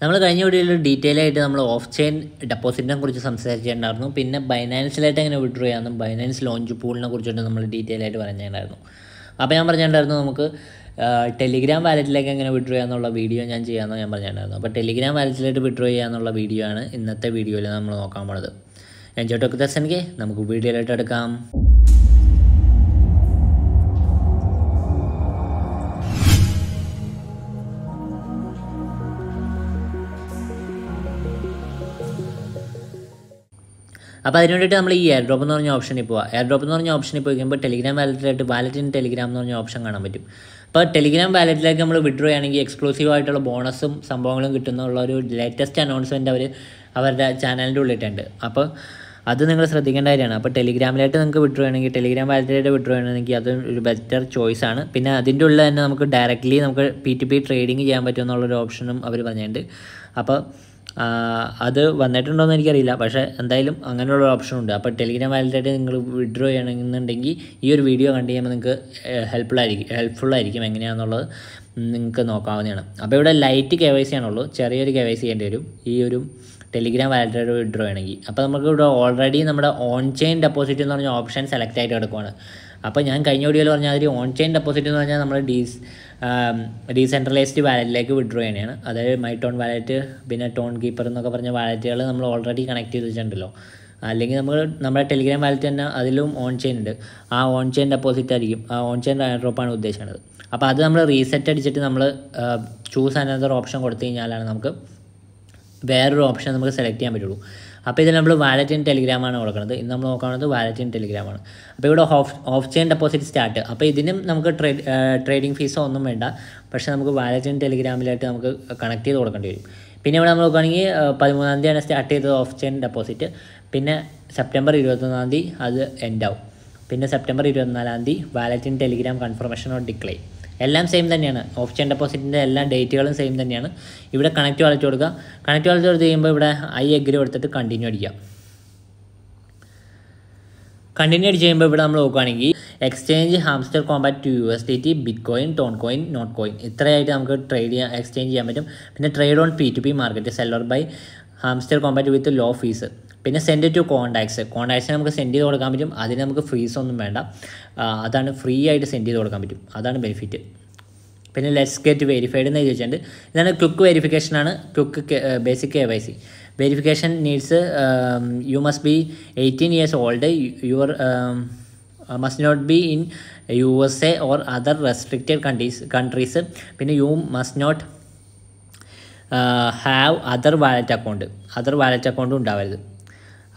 നമ്മൾ കഴിഞ്ഞ വീഡിയോയിൽ ഡീറ്റെയിൽ ആയിട്ട് നമ്മൾ ഓഫ് ചെയിൻ ഡെപ്പോസിറ്റിനെ കുറിച്ച് സംസാരിച്ചിട്ടുണ്ടായിരുന്നു പിന്നെ ബൈനാൻസിലായിട്ട് എങ്ങനെ വിഡ്രോ ചെയ്യാമെന്നും ബൈനാൻസ് ലോഞ്ച് പൂളിനെ കുറിച്ചിട്ട് നമ്മൾ ഡീറ്റെയിൽ ആയിട്ട് പറഞ്ഞിട്ടുണ്ടായിരുന്നു അപ്പോൾ ഞാൻ പറഞ്ഞിട്ടുണ്ടായിരുന്നു നമുക്ക് ടെലിഗ്രാം വാലറ്റിലേക്ക് എങ്ങനെ വിഡ്രോ ചെയ്യാമെന്നുള്ള വീഡിയോ ഞാൻ ചെയ്യാമെന്ന് ഞാൻ പറഞ്ഞിട്ടുണ്ടായിരുന്നു അപ്പോൾ ടെലിഗ്രാം വാലറ്റിലായിട്ട് വിഡ്രോ ചെയ്യാമെന്നുള്ള വീഡിയോ ആണ് ഇന്നത്തെ വീഡിയോയിൽ നമ്മൾ നോക്കാൻ പോണത് ഞാൻ ചേട്ടൊക്കെ ദസൻകെ നമുക്ക് വീഡിയോയിലായിട്ട് എടുക്കാം അപ്പോൾ അതിന് വേണ്ടിയിട്ട് നമ്മൾ ഈ എയർ ഡ്രോപ്പ് എന്ന് പറഞ്ഞ ഓപ്ഷനിൽ പോവാം എയർ ഡ്രോപ്പ് എന്ന് പറഞ്ഞ ഓപ്ഷനിൽ പോയി കഴിയുമ്പോൾ ടെലിഗ്രാം വാലറ്റിലായിട്ട് വാലറ്റിൻ ടെലിഗ്രാം എന്ന് പറഞ്ഞ ഓപ്ഷൻ കാണാൻ പറ്റും അപ്പോൾ ടെലിഗ്രാം വാലറ്റിലേക്ക് നമ്മൾ വിഡ്രോ ആണെങ്കിൽ എക്സ്ക്ലൂസീവ് ആയിട്ടുള്ള ബോണസും സംഭവങ്ങളും കിട്ടുന്നുള്ള ഒരു ലേറ്റസ്റ്റ് അനൗൺസ്മെൻറ്റ് അവർ അവരുടെ ചാനലിൻ്റെ ഉള്ളിട്ടുണ്ട് അപ്പോൾ അത് നിങ്ങൾ ശ്രദ്ധിക്കേണ്ട കാര്യമാണ് അപ്പോൾ ടെലിഗ്രാമിലായിട്ട് നിങ്ങൾക്ക് വിഡ്രോ ആണെങ്കിൽ ടെലിഗ്രാം വാലറ്റിലായിട്ട് വിഡ്രോ ആണെങ്കിൽ അത് ഒരു ബെറ്റർ ചോയ്സ് ആണ് പിന്നെ അതിൻ്റെ ഉള്ളിൽ തന്നെ നമുക്ക് ഡയറക്റ്റ്ലി നമുക്ക് പി ടു പി ട്രേഡിങ് ചെയ്യാൻ പറ്റുമെന്നുള്ളൊരു ഓപ്ഷനും അവർ പറഞ്ഞിട്ടുണ്ട് അപ്പോൾ അത് വന്നിട്ടുണ്ടോ എന്ന് എനിക്കറിയില്ല പക്ഷേ എന്തായാലും അങ്ങനെയുള്ള ഓപ്ഷൻ ഉണ്ട് അപ്പോൾ ടെലിഗ്രാം വാലറ്റായിട്ട് നിങ്ങൾ വിഡ്രോ ചെയ്യണമെന്നുണ്ടെങ്കിൽ ഈ ഒരു വീഡിയോ കണ്ട് കഴിയുമ്പോൾ നിങ്ങൾക്ക് ഹെൽപ്ഫുൾ ആയിരിക്കും എങ്ങനെയാണെന്നുള്ളത് നിങ്ങൾക്ക് നോക്കാവുന്നതാണ് അപ്പോൾ ഇവിടെ ലൈറ്റ് കെ വൈ സി ആണുള്ളൂ ചെറിയൊരു കെ വൈ സി ചെയ്യേണ്ടി വരും ഈ ഒരു ടെലിഗ്രാം വാലറ്റായിട്ട് വിഡ്രോ ചെയ്യണമെങ്കിൽ അപ്പോൾ നമുക്ക് ഇവിടെ ഓൾറെഡി നമ്മുടെ ഓൺ ചെയിൻ ഡെപ്പോസിറ്റ് എന്ന് പറഞ്ഞ ഓപ്ഷൻ സെലക്ട് ആയിട്ട് കിടക്കുവാണ് അപ്പോൾ ഞാൻ കഴിഞ്ഞ വീഡിയോയിൽ പറഞ്ഞാൽ അതിൽ ഓൺ ചെയിൻ ഡെപ്പോസിറ്റ് എന്ന് പറഞ്ഞാൽ നമ്മൾ ഡീസ് ഡീസെൻട്രലൈസ്ഡ് വാലറ്റിലേക്ക് വിഡ്രോ ചെയ്യണതാണ് അതായത് മൈ ടോൺ വാലറ്റ് പിന്നെ ടോൺ കീപ്പർ എന്നൊക്കെ പറഞ്ഞ വാലറ്റുകൾ നമ്മൾ ഓൾറെഡി കണക്ട് ചെയ്ത് വെച്ചിട്ടുണ്ടല്ലോ അല്ലെങ്കിൽ നമ്മൾ നമ്മുടെ ടെലിഗ്രാം വാലറ്റ് തന്നെ അതിലും ഓൺ ചെയിൻ ഉണ്ട് ആ ഓൺ ചെയിൻ ഡെപ്പോസിറ്റ് ആയിരിക്കും ആ ഓൺ ചെയിൻ ഡ്രോപ്പാണ് ഉദ്ദേശിക്കുന്നത് അപ്പോൾ അത് നമ്മൾ റീസെറ്റ് അടിച്ചിട്ട് നമ്മൾ ചൂസ് അനദർ ഓപ്ഷൻ കൊടുത്തു കഴിഞ്ഞാലാണ് നമുക്ക് വേറൊരു ഓപ്ഷൻ നമുക്ക് സെലക്ട് ചെയ്യാൻ പറ്റുള്ളൂ അപ്പോൾ ഇതിൽ നമ്മൾ വാലറ്റ് ആൻഡ് ടെലിഗ്രാമാണ് കൊടുക്കുന്നത് ഇന്ന് നമ്മൾ നോക്കുന്നത് വാലറ്റ് ആൻഡ് ടെലിഗ്രാമാണ് അപ്പോൾ ഇവിടെ off off chain deposit start അപ്പോൾ ഇതിനും നമുക്ക് ട്രേഡ് ട്രേഡിംഗ് ഫീസോ ഒന്നും വേണ്ട പക്ഷേ നമുക്ക് വാലറ്റ് ആൻഡ് ടെലിഗ്രാമിലായിട്ട് നമുക്ക് കണക്ട് ചെയ്ത് കൊടുക്കേണ്ടി വരും പിന്നെ ഇവിടെ നമ്മൾ നോക്കുകയാണെങ്കിൽ പതിമൂന്നാം തീയതി സ്റ്റാർട്ട് ചെയ്തത് ഓഫ് ചെയിൻ ഡെപ്പോസിറ്റ് പിന്നെ സെപ്റ്റംബർ ഇരുപത്തൊന്നാം തീയതി അത് എൻഡ് ആവും പിന്നെ സെപ്റ്റംബർ ഇരുപത്തിനാലാം തീയതി wallet in Telegram confirmation of decline എല്ലാം സെയിം തന്നെയാണ് ഓപ്ഷൻ ഡെപ്പോസിറ്റിൻ്റെ എല്ലാ ഡേറ്റുകളും സെയിം തന്നെയാണ് ഇവിടെ കണക്റ്റ് വാലറ്റ് കൊടുക്കുക കണക്റ്റ് വാലറ്റ് കൊടുത്ത് കഴിയുമ്പോൾ ഇവിടെ ഐ എഗ്രി കൊടുത്തിട്ട് കണ്ടിന്യൂ അടിക്കുക കണ്ടിന്യൂ അടി ചെയ്യുമ്പോൾ ഇവിടെ നമ്മൾ നോക്കുകയാണെങ്കിൽ exchange Hamster Kombat to U S D T bitcoin TON coin Notcoin ഇത്രയായിട്ട് നമുക്ക് ട്രേഡ് ചെയ്യാൻ എക്സ്ചേഞ്ച് ചെയ്യാൻ പറ്റും പിന്നെ trade on P to P market seller buy Hamster Kombat with low fees പിന്നെ സെൻഡ് ടു കോൺടാക്ട്സ് കോൺടാക്ട്സിന് നമുക്ക് send ചെയ്ത് കൊടുക്കാൻ പറ്റും അതിന് നമുക്ക് ഫീസ് ഒന്നും വേണ്ട അതാണ് ഫ്രീ ആയിട്ട് സെൻഡ് ചെയ്ത് കൊടുക്കാൻ പറ്റും അതാണ് ബെനിഫിറ്റ് പിന്നെ ലെറ്റ്സ് ഗെറ്റ് വെരിഫൈഡ് എന്ന് ചോദിച്ചിട്ടുണ്ട് ഇതാണ് ക്ലുക്ക് വെരിഫിക്കേഷനാണ് ക്ലുക്ക് basic K Y C verification needs you must be eighteen years old your must not be in U S A or other restricted countries countries പിന്നെ you must not have other wallet account other wallet അക്കൗണ്ടും ഉണ്ടാവരുത്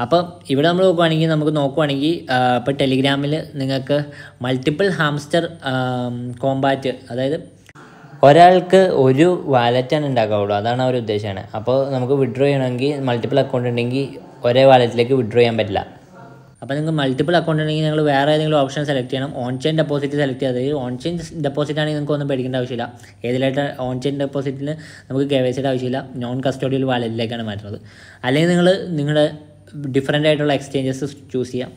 അപ്പം ഇവിടെ നമ്മൾ നോക്കുവാണെങ്കിൽ നമുക്ക് നോക്കുവാണെങ്കിൽ ഇപ്പോൾ ടെലിഗ്രാമിൽ നിങ്ങൾക്ക് മൾട്ടിപ്പിൾ ഹാംസ്റ്റർ കോമ്പാറ്റ് അതായത് ഒരാൾക്ക് ഒരു വാലറ്റാണ് ഉണ്ടാക്കാവുള്ളൂ അതാണ് അവർ ഉദ്ദേശമാണ് അപ്പോൾ നമുക്ക് വിഡ്രോ ചെയ്യണമെങ്കിൽ മൾട്ടിപ്പിൾ അക്കൗണ്ട് ഉണ്ടെങ്കിൽ ഒരേ വാലറ്റിലേക്ക് വിഡ്രോ ചെയ്യാൻ പറ്റില്ല അപ്പോൾ നിങ്ങൾക്ക് മൾട്ടിപ്പിൾ അക്കൗണ്ട് ഉണ്ടെങ്കിൽ നിങ്ങൾ വേറെ ഏതെങ്കിലും ഓപ്ഷൻ സെലക്ട് ചെയ്യണം ഓൺ ചെയിൻ ഡെപ്പോസിറ്റ് സെലക്ട് ചെയ്യാതെ ഓൺ ചെയിൻ ഡെപ്പോസിറ്റ് ആണെങ്കിൽ നിങ്ങൾക്ക് ഒന്നും പേടിക്കേണ്ട ആവശ്യമില്ല ഏതിലായിട്ട് ഓൺ ചെയിൻ ഡെപ്പോസിറ്റിൽ നമുക്ക് കെ വൈ സിയുടെ ആവശ്യമില്ല നോൺ കസ്റ്റോഡിയൽ വാലറ്റിലേക്കാണ് മാറ്റുന്നത് അല്ലെങ്കിൽ നിങ്ങൾ നിങ്ങളുടെ ഡിഫറെൻ്റ് ആയിട്ടുള്ള എക്സ്ചേഞ്ചസ് ചൂസ് ചെയ്യാം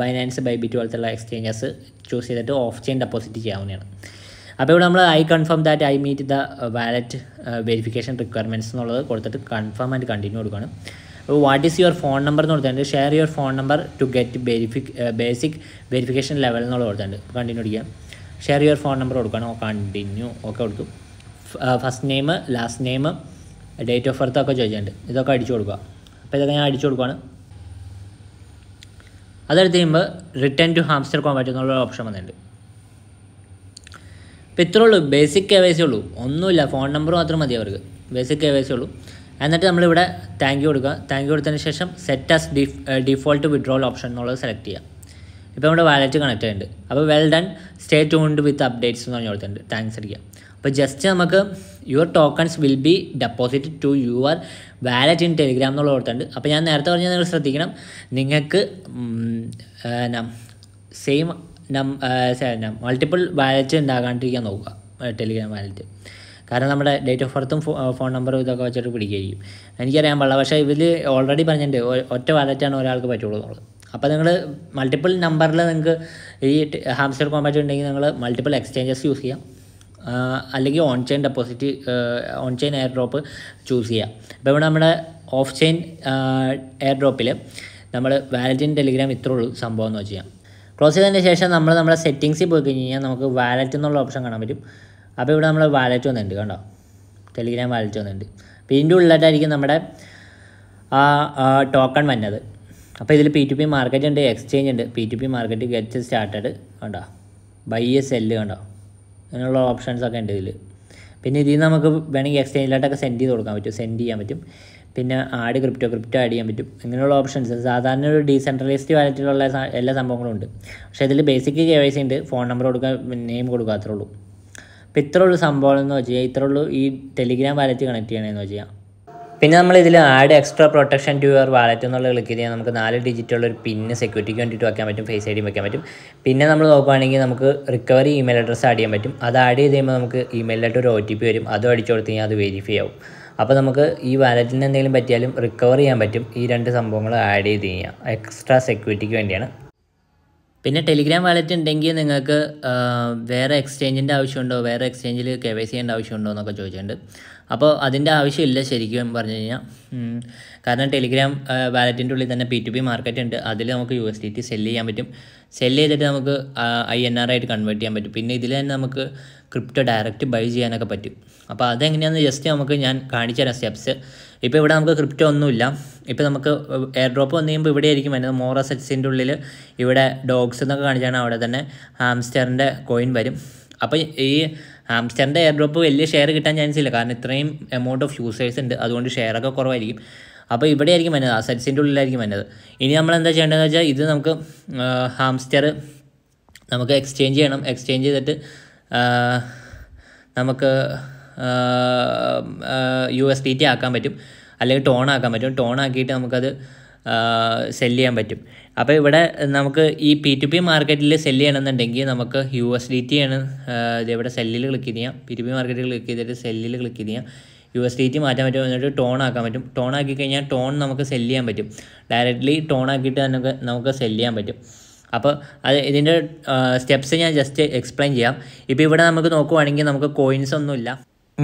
ബൈനാൻസ് ബൈബിറ്റ് ഉള്ള എക്സ്ചേഞ്ചസ് ചൂസ് ചെയ്തിട്ട് ഓഫ് ചെയിൻ ഡെപ്പോസിറ്റ് ചെയ്യാവുന്നതാണ് അപ്പോൾ ഇവിടെ നമ്മൾ I confirm that I meet the wallet verification requirements എന്നുള്ളത് കൊടുത്തിട്ട് കൺഫേം ആൻഡ് കണ്ടിന്യൂ കൊടുക്കുകയാണ് അപ്പോൾ what is your phone number എന്ന് കൊടുത്തിട്ടുണ്ട് share your phone number to get verify basic verification level എന്നുള്ളത് കൊടുത്തിട്ടുണ്ട് കണ്ടിന്യൂ ചെയ്യാം ഷെയർ യുവർ ഫോൺ നമ്പർ കൊടുക്കണം കണ്ടിന്യൂ ഒക്കെ കൊടുക്കും first name last name date of birth ഒക്കെ ചോദിച്ചിട്ടുണ്ട് ഇതൊക്കെ അടിച്ചു കൊടുക്കുക അപ്പോൾ ഇതൊക്കെ ഞാൻ അടിച്ചു കൊടുക്കുകയാണ് അതെടുത്ത് കഴിയുമ്പോൾ റിട്ടേൺ ടു ഹാംസ്റ്റർ കോമ്പാറ്റ് എന്നുള്ള ഓപ്ഷൻ വന്നിട്ടുണ്ട് അപ്പോൾ ഇത്രേ ഉള്ളൂ ബേസിക് കെ വൈ സി ഉള്ളൂ ഒന്നുമില്ല ഫോൺ നമ്പർ മാത്രം മതി അവർക്ക് ബേസിക് കെ വൈ സി ഉള്ളൂ എന്നിട്ട് നമ്മളിവിടെ താങ്ക് യു കൊടുക്കുക താങ്ക് യു കൊടുത്തതിന് ശേഷം set as default withdrawal option എന്നുള്ളത് സെലക്ട് ചെയ്യുക ഇപ്പോൾ നമ്മുടെ വാലറ്റ് കണക്ട് ആയിട്ടുണ്ട് അപ്പോൾ well done stay tuned with updates എന്ന് പറഞ്ഞു കൊടുത്തിട്ടുണ്ട് താങ്ക്സ് അടിക്കുക അപ്പോൾ ജസ്റ്റ് നമുക്ക് your tokens will be deposit to your wallet in Telegram എന്നുള്ള കൊടുത്തിട്ടുണ്ട് അപ്പോൾ ഞാൻ നേരത്തെ പറഞ്ഞാൽ നിങ്ങൾ ശ്രദ്ധിക്കണം നിങ്ങൾക്ക് സെയിം നം മൾട്ടിപ്പിൾ വാലറ്റ് ഉണ്ടാകാണ്ടിരിക്കാൻ നോക്കുക ടെലിഗ്രാം വാലറ്റ് കാരണം നമ്മുടെ ഡേറ്റ് ഓഫ് ബർത്തും ഫോൺ നമ്പറും ഇതൊക്കെ വെച്ചിട്ട് പിടിക്കുകയായിരിക്കും എനിക്കറിയാൻ പാടില്ല പക്ഷേ ഇതിൽ ഓൾറെഡി പറഞ്ഞിട്ടുണ്ട് ഒറ്റ വാലറ്റാണ് ഒരാൾക്ക് പറ്റുള്ളൂ എന്നുള്ളത് അപ്പോൾ നിങ്ങൾ മൾട്ടിപ്പിൾ നമ്പറിൽ നിങ്ങൾക്ക് ഈ ഹാംസ്റ്റർ കോമ്പാറ്റ് ഉണ്ടെങ്കിൽ നിങ്ങൾ മൾട്ടിപ്പിൾ എക്സ്ചേഞ്ചസ് യൂസ് ചെയ്യാം അല്ലെങ്കിൽ on chain deposit on chain airdrop choose ചെയ്യാം അപ്പോൾ ഇവിടെ നമ്മുടെ ഓഫ് ചെയിൻ എയർ ഡ്രോപ്പിൽ നമ്മൾ വാലറ്റിൻ ടെലിഗ്രാം ഇത്ര ഉള്ളൂ സംഭവം എന്ന് വെച്ച് കഴിഞ്ഞാൽ ക്ലോസ് ചെയ്തതിന് ശേഷം നമ്മൾ നമ്മുടെ സെറ്റിങ്സിൽ പോയി കഴിഞ്ഞ് കഴിഞ്ഞാൽ നമുക്ക് വാലറ്റ് എന്നുള്ള ഓപ്ഷൻ കാണാൻ പറ്റും അപ്പോൾ ഇവിടെ നമ്മൾ വാലറ്റ് വന്നിട്ട് കണ്ടോ ടെലിഗ്രാം വാലറ്റ് വന്നിട്ടുണ്ട് അപ്പോൾ ഇതിൻ്റെ ഉള്ളിലായിട്ടായിരിക്കും നമ്മുടെ ആ ടോക്കൺ വന്നത് അപ്പോൾ ഇതിൽ പി ടു പി മാർക്കറ്റ് ഉണ്ട് എക്സ്ചേഞ്ച് ഉണ്ട് P to P market get started കണ്ടോ ബൈ എ സെല്ല് കണ്ടോ അങ്ങനെയുള്ള ഓപ്ഷൻസ് ഒക്കെ ഉണ്ട് ഇതിൽ പിന്നെ ഇതിൽ നമുക്ക് വേണമെങ്കിൽ എക്സ്ചേഞ്ചിലായിട്ടൊക്കെ സെൻഡ് ചെയ്ത് കൊടുക്കാൻ പറ്റും സെൻഡ് ചെയ്യാൻ പറ്റും പിന്നെ ആഡ് ക്രിപ്റ്റോ ക്രിപ്റ്റോ ആഡ് ചെയ്യാൻ പറ്റും ഇങ്ങനെയുള്ള ഓപ്ഷൻസ് സാധാരണ ഒരു ഡീസെൻട്രലൈസ്ഡ് വാലറ്റിലുള്ള എല്ലാ സംഭവങ്ങളും ഉണ്ട് പക്ഷേ ഇതിൽ ബേസിക് കെ വൈ സി ഉണ്ട് ഫോൺ നമ്പർ കൊടുക്കുക നെയിം കൊടുക്കുക അത്രേ ഉള്ളൂ അപ്പോൾ ഇത്ര ഉള്ളൂ സംഭവം എന്ന് വെച്ച് കഴിഞ്ഞാൽ ഉള്ളൂ ഈ ടെലിഗ്രാം വാലറ്റ് കണക്ട് ചെയ്യണമെന്ന് വെച്ചാൽ പിന്നെ നമ്മൾ ഇതിൽ add extra protection to your wallet എന്നുള്ള ക്ലിക്ക് ചെയ്താൽ നമുക്ക് നാല് ഡിജിറ്റ് ഉള്ള ഒരു പിന്ന് സെക്യൂരിറ്റിക്ക് വേണ്ടിയിട്ട് വയ്ക്കാൻ പറ്റും ഫേസ് ഐഡിയും വയ്ക്കാൻ പറ്റും പിന്നെ നമ്മൾ നോക്കുകയാണെങ്കിൽ നമുക്ക് റിക്കവറി ഇമെയിൽ അഡ്രസ്സ് ആഡ് ചെയ്യാൻ പറ്റും അത് ആഡ് ചെയ്ത് കഴിയുമ്പോൾ നമുക്ക് ഇമെയിലായിട്ട് ഒരു ഒ ടി പി വരും അതും അടിച്ചു കൊടുത്ത് കഴിഞ്ഞാൽ അത് വെരിഫൈ ആവും അപ്പോൾ നമുക്ക് ഈ വാലറ്റിന് എന്തെങ്കിലും പറ്റിയാലും റിക്കവർ ചെയ്യാൻ പറ്റും ഈ രണ്ട് സംഭവങ്ങൾ ആഡ് ചെയ്ത് കഴിഞ്ഞാൽ എക്സ്ട്രാ സെക്യൂരിറ്റിക്ക് വേണ്ടിയാണ് പിന്നെ ടെലിഗ്രാം വാലറ്റ് ഉണ്ടെങ്കിൽ നിങ്ങൾക്ക് വേറെ എക്സ്ചേഞ്ചിൻ്റെ ആവശ്യമുണ്ടോ വേറെ എക്സ്ചേഞ്ചിൽ കെ വൈ സി ചെയ്യേണ്ട ആവശ്യമുണ്ടോ എന്നൊക്കെ ചോദിച്ചിട്ടുണ്ട് അപ്പോൾ അതിൻ്റെ ആവശ്യമില്ല ശരിക്കും പറഞ്ഞു കഴിഞ്ഞാൽ കാരണം ടെലിഗ്രാം വാലറ്റിൻ്റെ ഉള്ളിൽ തന്നെ പി ടു പി മാർക്കറ്റ് ഉണ്ട് അതിൽ നമുക്ക് U S D T sell ചെയ്യാൻ പറ്റും സെല്ല് ചെയ്തിട്ട് നമുക്ക് ഐ എൻ ആർ ആയിട്ട് കൺവേർട്ട് ചെയ്യാൻ പറ്റും പിന്നെ ഇതിൽ തന്നെ നമുക്ക് ക്രിപ്റ്റോ ഡയറക്റ്റ് ബൈ ചെയ്യാനൊക്കെ പറ്റും അപ്പോൾ അതെങ്ങനെയാണെന്ന് ജസ്റ്റ് നമുക്ക് ഞാൻ കാണിച്ചു തരാം സ്റ്റെപ്സ് ഇപ്പോൾ ഇവിടെ നമുക്ക് ക്രിപ്റ്റോ ഒന്നുമില്ല ഇപ്പോൾ നമുക്ക് എയർ ഡ്രോപ്പ് വന്നു കഴിയുമ്പോൾ ഇവിടെ ആയിരിക്കും വരുന്നത് മോറ സെറ്റ്സിൻ്റെ ഉള്ളിൽ ഇവിടെ ഡോഗ്സ് എന്നൊക്കെ കാണിച്ചാണ് അവിടെ തന്നെ ഹാംസ്റ്ററിൻ്റെ കോയിൻ വരും അപ്പോൾ ഈ ഹാംസ്റ്ററിൻ്റെ എയർ ഡ്രോപ്പ് വലിയ ഷെയർ കിട്ടാൻ ചാൻസ് ഇല്ല കാരണം ഇത്രയും എമൗണ്ട് ഓഫ് യൂസേഴ്സ് ഉണ്ട് അതുകൊണ്ട് ഷെയറൊക്കെ കുറവായിരിക്കും അപ്പോൾ ഇവിടെ ആയിരിക്കും വരുന്നത് സെറ്റ്സിൻ്റെ ഉള്ളിലായിരിക്കും വരുന്നത് ഇനി നമ്മൾ എന്താ ചെയ്യേണ്ടതെന്ന് വെച്ചാൽ ഇത് നമുക്ക് ഹാംസ്റ്റർ നമുക്ക് എക്സ്ചേഞ്ച് ചെയ്യണം എക്സ്ചേഞ്ച് ചെയ്തിട്ട് നമുക്ക് യു എസ് ഡി ടി ആക്കാൻ പറ്റും അല്ലെങ്കിൽ ടോൺ ആക്കാൻ പറ്റും ടോൺ ആക്കിയിട്ട് നമുക്കത് സെല് ചെയ്യാൻ പറ്റും അപ്പോൾ ഇവിടെ നമുക്ക് ഈ പി ടു പി മാർക്കറ്റിൽ സെല് ചെയ്യണമെന്നുണ്ടെങ്കിൽ നമുക്ക് യു എസ് ഡി ടി ആണ് ഇവിടെ സെല്ലിൽ ക്ലിക്ക് ചെയ്യാം പി ടു പി മാർക്കറ്റിൽ ക്ലിക്ക് ചെയ്തിട്ട് സെല്ലിൽ ക്ലിക്ക് ചെയ്യാം യു എസ് ഡി ടി മാറ്റാൻ പറ്റും എന്നിട്ട് ടോൺ ആക്കാൻ പറ്റും ടോൺ ആക്കി കഴിഞ്ഞാൽ ടോൺ നമുക്ക് സെല് ചെയ്യാൻ പറ്റും ഡയറക്റ്റ്ലി ടോൺ ആക്കിയിട്ട് നമുക്ക് നമുക്ക് സെല് ചെയ്യാൻ പറ്റും അപ്പോൾ അത് ഇതിൻ്റെ സ്റ്റെപ്സ് ഞാൻ ജസ്റ്റ് എക്സ്പ്ലെയിൻ ചെയ്യാം ഇപ്പോൾ ഇവിടെ നമുക്ക് നോക്കുവാണെങ്കിൽ നമുക്ക് കോയിൻസ് ഒന്നുമില്ല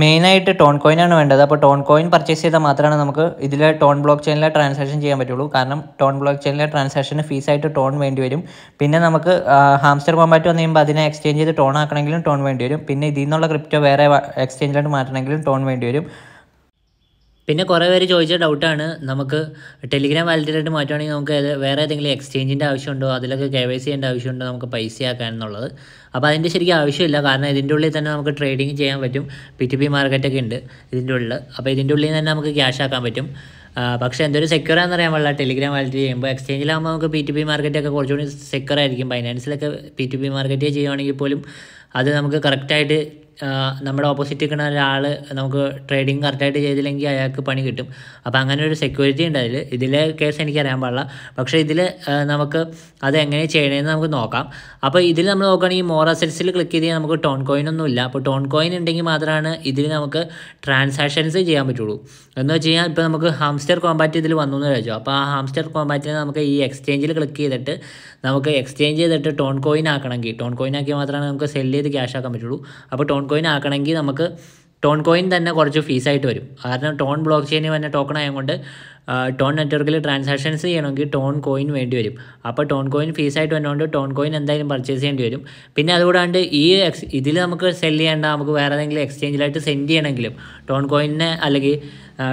മെയിനായിട്ട് ടോൺ കോയിൻ ആണ് വേണ്ടത് അപ്പോൾ ടോൺ കോയിൻ പർച്ചേസ് ചെയ്താൽ മാത്രമാണ് നമുക്ക് ഇതിലെ ടോൺ ബ്ലോക്ക് ചെയിനിലെ ട്രാൻസാക്ഷൻ ചെയ്യാൻ പറ്റുള്ളൂ കാരണം ടോൺ ബ്ലോക്ക് ചെയിനിലെ ട്രാൻസാക്ഷന് ഫീസായിട്ട് ടോൺ വേണ്ടി വരും പിന്നെ നമുക്ക് ഹാംസ്റ്റർ കോമ്പാറ്റ് വന്നു കഴിയുമ്പോൾ അതിനെ എക്സ്ചേഞ്ച് ചെയ്ത് ടോൺ ആക്കണമെങ്കിലും ടോൺ വേണ്ടി വരും പിന്നെ ഇതിൽ നിന്നുള്ള ക്രിപ്റ്റോ വേറെ എക്സ്ചേഞ്ചിലോട്ട് മാറ്റണമെങ്കിലും ടോൺ വേണ്ടി വരും പിന്നെ കുറേ പേര് ചോദിച്ച ഡൗട്ടാണ് നമുക്ക് ടെലിഗ്രാം വാലറ്റിലായിട്ട് മാറ്റുകയാണെങ്കിൽ നമുക്ക് വേറെ ഏതെങ്കിലും എക്സ്ചേഞ്ചിൻ്റെ ആവശ്യമുണ്ടോ അതിലൊക്കെ കെ വൈ സി ചെയ്യേണ്ട ആവശ്യമുണ്ടോ നമുക്ക് പൈസ ആക്കാൻ എന്നുള്ളത് അപ്പോൾ അതിൻ്റെ ശരിക്കും ആവശ്യമില്ല കാരണം ഇതിൻ്റെ ഉള്ളിൽ തന്നെ നമുക്ക് ട്രേഡിങ് ചെയ്യാൻ പറ്റും പി ടി പി മാർക്കറ്റൊക്കെ ഉണ്ട് ഇതിൻ്റെ ഉള്ളിൽ അപ്പോൾ ഇതിൻ്റെ ഉള്ളിൽ തന്നെ നമുക്ക് ക്യാഷ് ആക്കാൻ പറ്റും പക്ഷേ എന്തൊരു സെക്യൂർ അറിയാൻ പാടില്ല ടെലിഗ്രാം വാലറ്റ് ചെയ്യുമ്പോൾ എക്സ്ചേഞ്ചിലാകുമ്പോൾ നമുക്ക് പി ടി പി മാർക്കറ്റൊക്കെ കുറച്ചുകൂടി സെക്യൂർ ആയിരിക്കും ഫൈനാൻസിലൊക്കെ പി ടി പി മാർക്കറ്റ് ചെയ്യുവാണെങ്കിൽ പോലും അത് നമുക്ക് കറക്റ്റായിട്ട് നമ്മുടെ ഓപ്പോസിറ്റ് നിൽക്കുന്ന ഒരാൾ നമുക്ക് ട്രേഡിങ് കറക്റ്റായിട്ട് ചെയ്തില്ലെങ്കിൽ അയാൾക്ക് പണി കിട്ടും അപ്പോൾ അങ്ങനെ ഒരു സെക്യൂരിറ്റി ഉണ്ട് അതിൽ ഇതിലെ കേസ് എനിക്കറിയാൻ പാടില്ല പക്ഷേ ഇതിൽ നമുക്ക് അത് എങ്ങനെ ചെയ്യണമെന്ന് നമുക്ക് നോക്കാം അപ്പോൾ ഇതിൽ നമ്മൾ നോക്കുകയാണെങ്കിൽ മോർ അസെറ്റ്സിൽ ക്ലിക്ക് ചെയ്ത് നമുക്ക് ടോൺ കോയിൻ ഒന്നും ഇല്ല അപ്പോൾ ടോൺ കോയിൻ ഉണ്ടെങ്കിൽ മാത്രമാണ് ഇതിൽ നമുക്ക് ട്രാൻസാക്ഷൻസ് ചെയ്യാൻ പറ്റുള്ളൂ എന്ന് വെച്ച് കഴിഞ്ഞാൽ ഇപ്പോൾ നമുക്ക് ഹാംസ്റ്റർ കോമ്പാറ്റ് ഇതിൽ വന്നു എന്ന് വെച്ചോ അപ്പോൾ ആ ഹാംസ്റ്റർ കോമ്പാറ്റിൽ നമുക്ക് ഈ എക്സ്ചേഞ്ചിൽ ക്ലിക്ക് ചെയ്തിട്ട് നമുക്ക് എക്സ്ചേഞ്ച് ചെയ്തിട്ട് ടോൺ കോയിൻ ആക്കണമെങ്കിൽ ടോൺ കോയിൻ ആക്കിയാൽ മാത്രമാണ് നമുക്ക് സെല്ല് ചെയ്ത് ക്യാഷ് ആക്കാൻ പറ്റുള്ളൂ അപ്പോൾ ടോൺ കോയിൻ ആക്കണമെങ്കിൽ നമുക്ക് ടോൺ കോയിൻ തന്നെ കുറച്ച് ഫീസായിട്ട് വരും കാരണം ടോൺ ബ്ലോക്ക് ചെയിനിൽ തന്നെ ടോക്കൺ ആയതുകൊണ്ട് ടോൺ നെറ്റ്വർക്കിൽ ട്രാൻസാക്ഷൻസ് ചെയ്യണമെങ്കിൽ ടോൺ കോയിൻ വേണ്ടി വരും അപ്പോൾ ടോൺ കോയിൻ ഫീസായിട്ട് വന്നുകൊണ്ട് ടോൺ കോയിൻ എന്തായാലും പർച്ചേസ് ചെയ്യേണ്ടി വരും പിന്നെ അതുകൂടാണ്ട് ഈ എക്സ് ഇതിൽ നമുക്ക് സെല് ചെയ്യേണ്ട നമുക്ക് വേറെ ഏതെങ്കിലും എക്സ്ചേഞ്ചിലായിട്ട് സെൻഡ് ചെയ്യണമെങ്കിലും ടോൺ കോയിനെ അല്ലെങ്കിൽ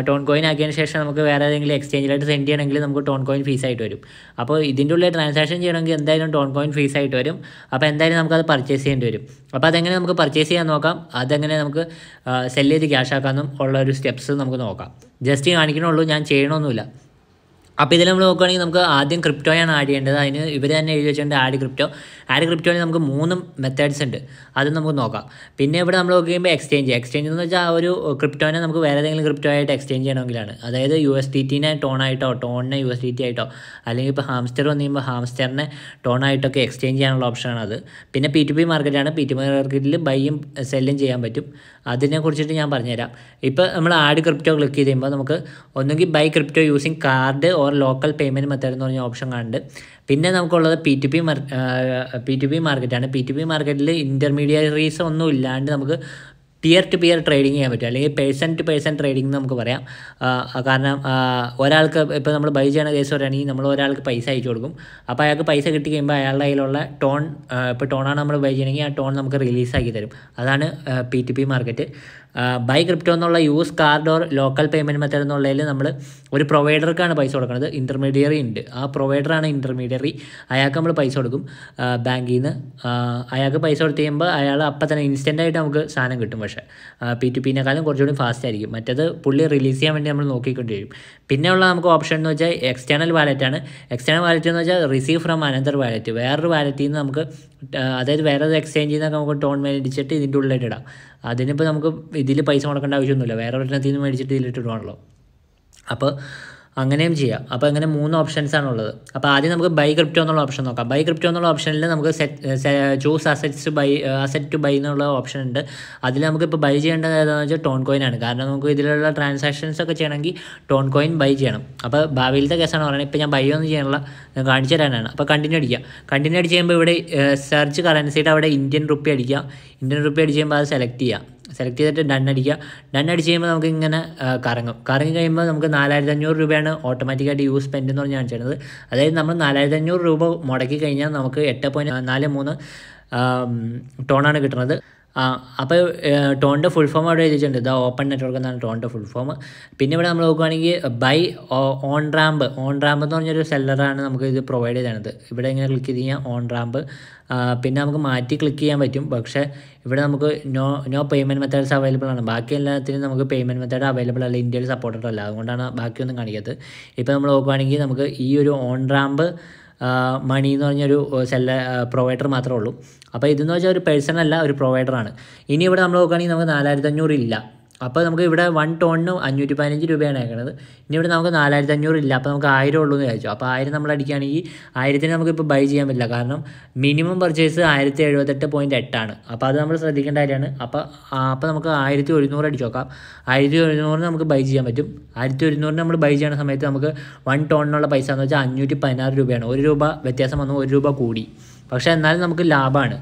ടോൺ കോയിൻ ആക്കിയതിന് ശേഷം നമുക്ക് വേറെ ഏതെങ്കിലും എക്സ്ചേഞ്ചിലായിട്ട് സെൻഡ് ചെയ്യണമെങ്കിൽ നമുക്ക് ടോൺ കോയിൻ ഫീസ് ആയിട്ട് വരും അപ്പോൾ ഇതിൻ്റെ ഉള്ളിൽ ട്രാൻസാക്ഷൻ ചെയ്യണമെങ്കിൽ എന്തായാലും ടോൺ കോയിൻ ഫീസ് ആയിട്ട് വരും അപ്പോൾ എന്തായാലും നമുക്ക് അത് പർച്ചേസ് ചെയ്യേണ്ടി വരും അപ്പോൾ അതെങ്ങനെ നമുക്ക് പർച്ചേസ് ചെയ്യാൻ നോക്കാം അതെങ്ങനെ നമുക്ക് സെല് ചെയ്ത് ക്യാഷ് ആക്കാമെന്നും ഉള്ള ഒരു സ്റ്റെപ്സ് നമുക്ക് നോക്കാം ജസ്റ്റ് കാണിക്കണുള്ളൂ ഞാൻ ചെയ്യണമൊന്നുമില്ല അപ്പോൾ ഇതിൽ നമ്മൾ നോക്കുകയാണെങ്കിൽ നമുക്ക് ആദ്യം ക്രിപ്റ്റോയാണ് ആഡ് ചെയ്യേണ്ടത് അതിന് ഇവർ തന്നെ എഴുതി വെച്ചിട്ടുണ്ട് ആഡ് ക്രിപ്റ്റോ ആഡ് ക്രിപ്റ്റോയിൽ നമുക്ക് മൂന്നും മെത്തേഡ്സ് ഉണ്ട് അത് നമുക്ക് നോക്കാം പിന്നെ ഇവിടെ നമ്മൾ കഴിയുമ്പോൾ എക്സ്ചേഞ്ച് എക്സ്ചേഞ്ച് എന്ന് വെച്ചാൽ ഒരു ക്രിപ്റ്റോനെ നമുക്ക് വേറെ ഏതെങ്കിലും ക്രിപ്റ്റോ ആയിട്ട് എക്സ്ചേഞ്ച് ചെയ്യണമെങ്കിലാണ് അതായത് യു എസ് ടി ടീനെ ടോൺ ആയിട്ടോ ടോണിനെ യു എസ് ടി ടി ആയിട്ടോ അല്ലെങ്കിൽ ഇപ്പോൾ ഹാംസ്റ്റർ വന്നു കഴിയുമ്പോൾ ഹാംസ്റ്ററിനെ ടോൺ ആയിട്ടൊക്കെ എക്സ്ചേഞ്ച് ചെയ്യാനുള്ള ഓപ്ഷനാണ് അത് പിന്നെ പി ടു പി മാർക്കറ്റാണ് പി ടി പി മാർക്കറ്റിൽ ബൈയും സെല്ലും ചെയ്യാൻ പറ്റും അതിനെക്കുറിച്ചിട്ട് ഞാൻ പറഞ്ഞുതരാം ഇപ്പോൾ നമ്മൾ ആഡ് ക്രിപ്റ്റോ ക്ലിക്ക് ചെയ്ത് കഴിയുമ്പോൾ നമുക്ക് ഒന്നുകിൽ buy crypto using card or local payment method എന്ന് പറഞ്ഞ ഓപ്ഷൻ കാണുന്നുണ്ട് പിന്നെ നമുക്കുള്ളത് P to P P to P മാർക്കറ്റാണ് പി ടു പി മാർക്കറ്റിൽ ഇൻ്റർമീഡിയറീസ് ഒന്നും ഇല്ലാണ്ട് നമുക്ക് പിയർ ടു പിയർ ട്രേഡിങ് ചെയ്യാൻ പറ്റും അല്ലെങ്കിൽ പേഴ്സൺ ടു പേഴ്സൺ ട്രേഡിംഗ് എന്ന് നമുക്ക് പറയാം കാരണം ഒരാൾക്ക് ഇപ്പോൾ നമ്മൾ ബൈ ചെയ്യണ കേസ് പറയുകയാണെങ്കിൽ നമ്മൾ ഒരാൾക്ക് പൈസ അയച്ചു കൊടുക്കും അപ്പോൾ അയാൾക്ക് പൈസ കിട്ടി കഴിയുമ്പോൾ അയാളുടെ കയ്യിലുള്ള ടോൺ ഇപ്പോൾ ടോണാണ് നമ്മൾ ബൈ ചെയ്യണമെങ്കിൽ ആ ടോൺ നമുക്ക് റിലീസാക്കി തരും അതാണ് P T P market buy crypto എന്നുള്ള use card or local payment method എന്നുള്ളതിൽ നമ്മൾ ഒരു പ്രൊവൈഡർക്കാണ് പൈസ കൊടുക്കുന്നത് ഇൻ്റർമീഡിയറി ഉണ്ട് ആ പ്രൊവൈഡറാണ് ഇൻ്റർമീഡിയറി അയാൾക്ക് നമ്മൾ പൈസ കൊടുക്കും ബാങ്കിൽ നിന്ന് അയാൾക്ക് പൈസ കൊടുത്തു കഴിയുമ്പോൾ അയാൾ അപ്പം തന്നെ ഇൻസ്റ്റൻ്റായിട്ട് നമുക്ക് സാധനം കിട്ടും പക്ഷേ പി ടു പിന്നെക്കാളും കുറച്ചുകൂടി ഫാസ്റ്റ് ആയിരിക്കും മറ്റേത് പുള്ളി റിലീസ് ചെയ്യാൻ വേണ്ടി നമ്മൾ നോക്കിക്കൊണ്ടി വരും പിന്നെയുള്ള നമുക്ക് ഓപ്ഷൻ എന്ന് വെച്ചാൽ എക്സ്റ്റേണൽ വാലറ്റ് ആണ് എക്സ്റ്റേണൽ വാലറ്റ് എന്ന് വെച്ചാൽ റിസീവ് ഫ്രം അനന്തർ വാലറ്റ് വേറൊരു വാലറ്റിൽ നിന്ന് നമുക്ക് അതായത് വേറെ എക്സ്ചേഞ്ചിൽ നിന്നൊക്കെ നമുക്ക് ടോൺ മേടിച്ചിട്ട് ഇതിൻ്റെ ഉള്ളിലായിട്ട് ഇടാം അതിനിപ്പോൾ നമുക്ക് ഇതിൽ പൈസ മുടക്കേണ്ട ആവശ്യമൊന്നുമില്ല വേറെ ഒരെണ്ണത്തിൽ നിന്ന് മേടിച്ചിട്ട് ഇതിലിട്ട് ഇടുവാണല്ലോ അപ്പോൾ അങ്ങനെയും ചെയ്യാം അപ്പോൾ അങ്ങനെ മൂന്ന് ഓപ്ഷൻസ് ആണുള്ളത് അപ്പോൾ ആദ്യം നമുക്ക് ബൈ ക്രിപ്റ്റോ എന്നുള്ള ഓപ്ഷൻ നോക്കാം ബൈ ക്രിപ്റ്റോ എന്നുള്ള ഓപ്ഷനിൽ നമുക്ക് choose assets to buy asset to buy എന്നുള്ള ഓപ്ഷൻ ഉണ്ട് അതിൽ നമുക്ക് ഇപ്പോൾ ബൈ ചെയ്യേണ്ടത് ഏതാണെന്ന് വെച്ചാൽ ടോൺ കോയിൻ ആണ് കാരണം നമുക്ക് ഇതിലുള്ള ട്രാൻസാക്ഷൻസ് ഒക്കെ ചെയ്യണമെങ്കിൽ ടോൺ കോയിൻ ബൈ ചെയ്യണം അപ്പോൾ ഭാവിയിലത്തെ കേസാണ് പറയുന്നത് ഇപ്പോൾ ഞാൻ ബൈ ഒന്നും ചെയ്യാനുള്ള കാണിച്ചു തരാനാണ് അപ്പോൾ കണ്ടിന്യൂ അടിക്കുക കണ്ടിന്യൂ അടിച്ച് ചെയ്യുമ്പോൾ ഇവിടെ സെർച്ച് കറൻസിയുടെ അവിടെ ഇന്ത്യൻ റുപ്പി അടിക്കുക ഇന്ത്യൻ റുപ്പി അടിച്ച് കഴിയുമ്പോൾ അത് സെലക്ട് ചെയ്യുക സെലക്ട് ചെയ്തിട്ട് ഡൺ അടിക്കുക ഡൺ അടിച്ച് കഴിയുമ്പോൾ നമുക്ക് ഇങ്ങനെ കറങ്ങും കറങ്ങി കഴിയുമ്പോൾ നമുക്ക് നാലായിരത്തി അഞ്ഞൂറ് രൂപയാണ് ഓട്ടോമാറ്റിക്കായിട്ട് യൂസ് സ്പെൻഡ് എന്ന് പറഞ്ഞാണ് ചെയ്യുന്നത് അതായത് നമ്മൾ നാലായിരത്തി അഞ്ഞൂറ് രൂപ മുടക്കി കഴിഞ്ഞാൽ നമുക്ക് എട്ട് പോയിൻറ്റ് നാല് മൂന്ന് ടോണാണ് കിട്ടുന്നത് ആ അപ്പോൾ ടോണിൻ്റെ ഫുൾ ഫോം അവിടെ എഴുതിയിട്ടുണ്ട് ദ ഓപ്പൺ നെറ്റ്വർക്ക് എന്നാണ് ടോണിൻ്റെ ഫുൾ ഫോം പിന്നെ ഇവിടെ നമ്മൾ നോക്കുകയാണെങ്കിൽ buy on ramp on ramp എന്ന് പറഞ്ഞൊരു സെല്ലറാണ് നമുക്ക് ഇത് പ്രൊവൈഡ് ചെയ്തത് ഇവിടെ ഇങ്ങനെ ക്ലിക്ക് ചെയ്ത് കഴിഞ്ഞാൽ ഓൺ റാമ്പ് പിന്നെ നമുക്ക് മാറ്റി ക്ലിക്ക് ചെയ്യാൻ പറ്റും പക്ഷേ ഇവിടെ നമുക്ക് no no payment methods available ആണ് ബാക്കി എല്ലാത്തിനും നമുക്ക് പേയ്മെൻറ്റ് മെത്തേഡ് അവൈലബിൾ അല്ല ഇന്ത്യയിൽ സപ്പോർട്ടഡ് അല്ല അതുകൊണ്ടാണ് ബാക്കിയൊന്നും കാണിക്കാത്തത് ഇപ്പോൾ നമ്മൾ നോക്കുകയാണെങ്കിൽ നമുക്ക് ഈ ഒരു ഓൺ റാമ്പ് മണി എന്ന് പറഞ്ഞൊരു സെല്ല പ്രൊവൈഡർ മാത്രമേ ഉള്ളൂ അപ്പോൾ ഇതെന്ന് വെച്ചാൽ ഒരു പേഴ്സൺ അല്ല ഒരു പ്രൊവൈഡറാണ് ഇനി ഇവിടെ നമ്മൾ നോക്കുകയാണെങ്കിൽ നമുക്ക് നാലായിരത്തി അഞ്ഞൂറ് ഇല്ല അപ്പോൾ നമുക്ക് ഇവിടെ വൺ ടോണിന് അഞ്ഞൂറ്റി പതിനഞ്ച് രൂപയാണ് അയക്കണത് ഇനി ഇവിടെ നമുക്ക് നാലായിരത്തി അഞ്ഞൂറ് ഇല്ല അപ്പോൾ നമുക്ക് ആയിരം ഉള്ളൂ എന്ന് വിചാരിച്ചു അപ്പോൾ ആയിരം നമ്മൾ അടിക്കുകയാണെങ്കിൽ ആയിരത്തിന് നമുക്കിപ്പോൾ ബൈ ചെയ്യാൻ പറ്റില്ല കാരണം മിനിമം പർച്ചേസ് ആയിരത്തി എഴുപത്തെട്ട് പോയിൻറ്റ് എട്ടാണ് അപ്പോൾ അത് നമ്മൾ ശ്രദ്ധിക്കേണ്ട കാര്യമാണ് അപ്പോൾ അപ്പോൾ നമുക്ക് ആയിരത്തി ഒരുന്നൂറ് അടിച്ചു നോക്കാം ആയിരത്തി ഒരുന്നൂറിന് നമുക്ക് ബൈ ചെയ്യാൻ പറ്റും ആയിരത്തി ഒരുന്നൂറിന് നമ്മൾ ബൈ ചെയ്യുന്ന സമയത്ത് നമുക്ക് വൺ ടോണിനുള്ള പൈസ എന്ന് വെച്ചാൽ അഞ്ഞൂറ്റി പതിനാറ് രൂപയാണ് ഒരു രൂപ വ്യത്യാസം വന്നു ഒരു രൂപ കൂടി പക്ഷേ എന്നാലും നമുക്ക് ലാഭമാണ്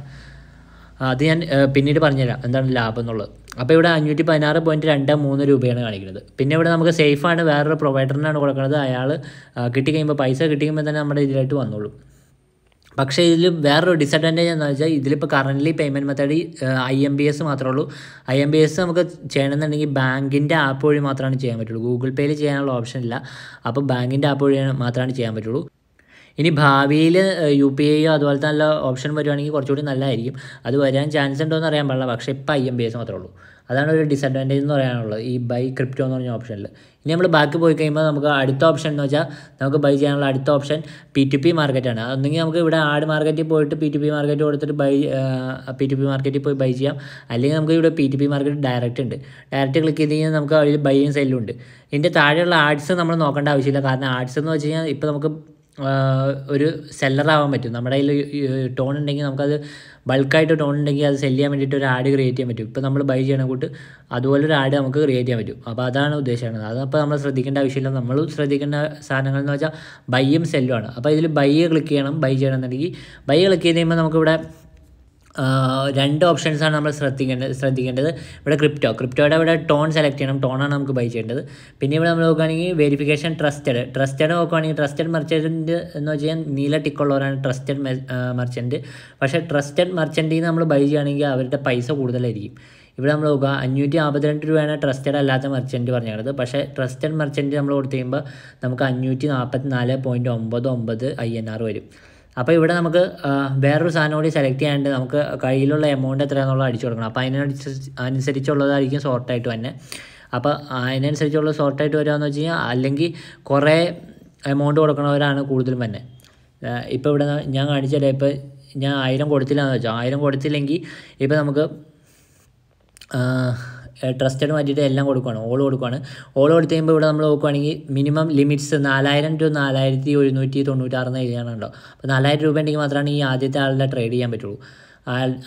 അത് ഞാൻ പിന്നീട് പറഞ്ഞുതരാം എന്താണ് ലാഭം എന്നുള്ളത് അപ്പോൾ ഇവിടെ അഞ്ഞൂറ്റി പതിനാറ് പോയിൻറ്റ് രണ്ട് മൂന്ന് രൂപയാണ് കാണിക്കുന്നത് പിന്നെ ഇവിടെ നമുക്ക് സേഫാണ് വേറൊരു പ്രൊവൈഡറിനാണ് കൊടുക്കുന്നത് അയാൾ കഴിയുമ്പോൾ പൈസ കിട്ടിക്കുമ്പോൾ തന്നെ നമ്മുടെ ഇതിലായിട്ട് വന്നോളും പക്ഷേ ഇതിൽ വേറൊരു ഡിസഡ്വാൻറ്റേജ് എന്ന് വെച്ചാൽ ഇതിലിപ്പോൾ currently payment method I M B S മാത്രമേ ഉള്ളൂ ഐ എം ബി എസ് നമുക്ക് ചെയ്യണമെന്നുണ്ടെങ്കിൽ ബാങ്കിൻ്റെ ആപ്പ് വഴി മാത്രമാണ് ചെയ്യാൻ പറ്റുള്ളൂ ഗൂഗിൾ പേയിൽ ചെയ്യാനുള്ള ഓപ്ഷൻ ഇല്ല അപ്പോൾ ബാങ്കിൻ്റെ ആപ്പ് വഴി മാത്രമാണ് ചെയ്യാൻ പറ്റുള്ളൂ ഇനി ഭാവിയിൽ യു പി ഐയോ അതുപോലത്തെ നല്ല ഓപ്ഷൻ വരുവാണെങ്കിൽ കുറച്ചുകൂടി നല്ലതായിരിക്കും അത് വരാൻ ചാൻസ് ഉണ്ടോ എന്ന് അറിയാൻ പാടില്ല പക്ഷേ ഇപ്പോൾ ഐ എം ബി എസ് മാത്രമേ ഉള്ളൂ അതാണ് ഒരു ഡിസഡ്വാൻറ്റേജ് എന്ന് പറയാനുള്ളത് ഈ ബൈ ക്രിപ്റ്റോ എന്ന് പറഞ്ഞ ഓപ്ഷനിൽ ഇനി നമ്മൾ ബാക്കി പോയി കഴിയുമ്പോൾ നമുക്ക് അടുത്ത ഓപ്ഷൻ എന്ന് വെച്ചാൽ നമുക്ക് ബൈ ചെയ്യാനുള്ള അടുത്ത ഓപ്ഷൻ പി ടു പി മാർക്കറ്റാണ് അതൊന്നെങ്കിൽ നമുക്ക് ഇവിടെ ആഡ് മാർക്കറ്റിൽ പോയിട്ട് പി ടു പി മാർക്കറ്റ് കൊടുത്തിട്ട് ബൈ പി ടു പി മാർക്കറ്റിൽ പോയി ബൈ ചെയ്യാം അല്ലെങ്കിൽ നമുക്ക് ഇവിടെ P to P market direct ഉണ്ട് ഡയറക്റ്റ് ക്ലിക്ക് ചെയ്ത് കഴിഞ്ഞാൽ നമുക്ക് അതിൽ ബൈയും സെല്ലും ഉണ്ട് ഇതിൻ്റെ താഴെയുള്ള ആഡ്സ് നമ്മൾ നോക്കേണ്ട ആവശ്യമില്ല കാരണം ആഡ്സ് എന്ന് വെച്ച് കഴിഞ്ഞാൽ ഇപ്പോൾ നമുക്ക് ഒരു സെല്ലറാവാൻ പറ്റും നമ്മുടെ കയ്യിൽ ടോൺ ഉണ്ടെങ്കിൽ നമുക്കത് ബൾക്കായിട്ട് ടോൺ ഉണ്ടെങ്കിൽ അത് സെല്ല് ചെയ്യാൻ വേണ്ടിയിട്ട് ഒരു ആഡ് ക്രിയേറ്റ് ചെയ്യാൻ പറ്റും ഇപ്പോൾ നമ്മൾ ബൈ ചെയ്യണ കൂട്ട് അതുപോലെ ഒരു ആഡ് നമുക്ക് ക്രിയേറ്റ് ചെയ്യാൻ പറ്റും അപ്പോൾ അതാണ് ഉദ്ദേശിക്കുന്നത് അതപ്പോൾ നമ്മൾ ശ്രദ്ധിക്കേണ്ട ആവശ്യമില്ല നമ്മൾ ശ്രദ്ധിക്കേണ്ട സാധനങ്ങൾ എന്ന് വെച്ചാൽ ബൈയും സെല്ലുമാണ് അപ്പോൾ ഇതിൽ ബൈ ക്ലിക്ക് ചെയ്യണം ബൈ എന്നുണ്ടെങ്കിൽ ബൈ ക്ലിക്ക് ചെയ്ത് കഴിയുമ്പോൾ നമുക്കിവിടെ രണ്ട് ഓപ്ഷൻസാണ് നമ്മൾ ശ്രദ്ധിക്കേണ്ടത് ശ്രദ്ധിക്കേണ്ടത് ഇവിടെ ക്രിപ്റ്റോ ക്രിപ്റ്റോയുടെ ഇവിടെ ടോൺ സെലക്ട് ചെയ്യണം ടോണാണ് നമുക്ക് ബൈ ചെയ്യേണ്ടത് പിന്നെ ഇവിടെ നമ്മൾ നോക്കുകയാണെങ്കിൽ വെരിഫിക്കേഷൻ ട്രസ്റ്റഡ് ട്രസ്റ്റഡ് നോക്കുകയാണെങ്കിൽ ട്രസ്റ്റഡ് മർച്ചൻറ്റ് എന്ന് വെച്ച് കഴിഞ്ഞാൽ നീല ടിക്കുള്ളവരാണ് ട്രസ്റ്റഡ് മർച്ചൻറ്റ് പക്ഷേ ട്രസ്റ്റഡ് നിന്ന് നമ്മൾ ബൈ ചെയ്യുകയാണെങ്കിൽ അവരുടെ പൈസ കൂടുതലായിരിക്കും ഇവിടെ നമ്മൾ നോക്കുക അഞ്ഞൂറ്റി അമ്പത്തിരണ്ട് രൂപയാണ് ട്രസ്റ്റഡ് അല്ലാത്ത മെർച്ചൻറ്റ് പറഞ്ഞത് പക്ഷേ ട്രസ്റ്റഡ് മെർച്ചൻറ്റ് നമ്മൾ കൊടുത്തു കഴിയുമ്പോൾ നമുക്ക് അഞ്ഞൂറ്റി നാൽപ്പത്തി നാല് പോയിൻറ്റ് ഒമ്പത് ഒമ്പത് ഐ എൻ ആർ വരും അപ്പോൾ ഇവിടെ നമുക്ക് വേറൊരു സാധനം കൂടി സെലക്ട് ചെയ്യാണ്ട് നമുക്ക് കയ്യിലുള്ള എമൗണ്ട് എത്രയാണെന്നുള്ളത് അടിച്ചു കൊടുക്കണം അപ്പോൾ അതിനനുസരിച്ച് അനുസരിച്ചുള്ളതായിരിക്കും സോർട്ടായിട്ട് തന്നെ അപ്പോൾ അതിനനുസരിച്ചുള്ള സോർട്ടായിട്ട് വരികയെന്ന് വെച്ച് കഴിഞ്ഞാൽ അല്ലെങ്കിൽ കുറേ എമൗണ്ട് കൊടുക്കണവരാണ് കൂടുതലും തന്നെ ഇപ്പോൾ ഇവിടെ ഞാൻ കാണിച്ചാൽ ഇപ്പോൾ ഞാൻ ആയിരം കൊടുത്തില്ല എന്ന് വെച്ചാൽ ആയിരം കൊടുത്തില്ലെങ്കിൽ ഇപ്പോൾ നമുക്ക് ട്രസ്റ്റഡ് മാറ്റിയിട്ട് എല്ലാം കൊടുക്കുകയാണ് ഓൾ കൊടുക്കുകയാണ് ഓൾ കൊടുത്തു കഴിയുമ്പോൾ ഇവിടെ നമ്മൾ നോക്കുകയാണെങ്കിൽ മിനിമം ലിമിറ്റ്സ് നാലായിരം ടു നാലായിരത്തി ഒരുന്നൂറ്റി തൊണ്ണൂറ്റാറ് എഴുതിയാണുണ്ടോ അപ്പോൾ നാലായിരം രൂപ ഉണ്ടെങ്കിൽ മാത്രമാണ് ഈ ആദ്യത്തെ ആളുടെ ട്രേഡ് ചെയ്യാൻ പറ്റുള്ളൂ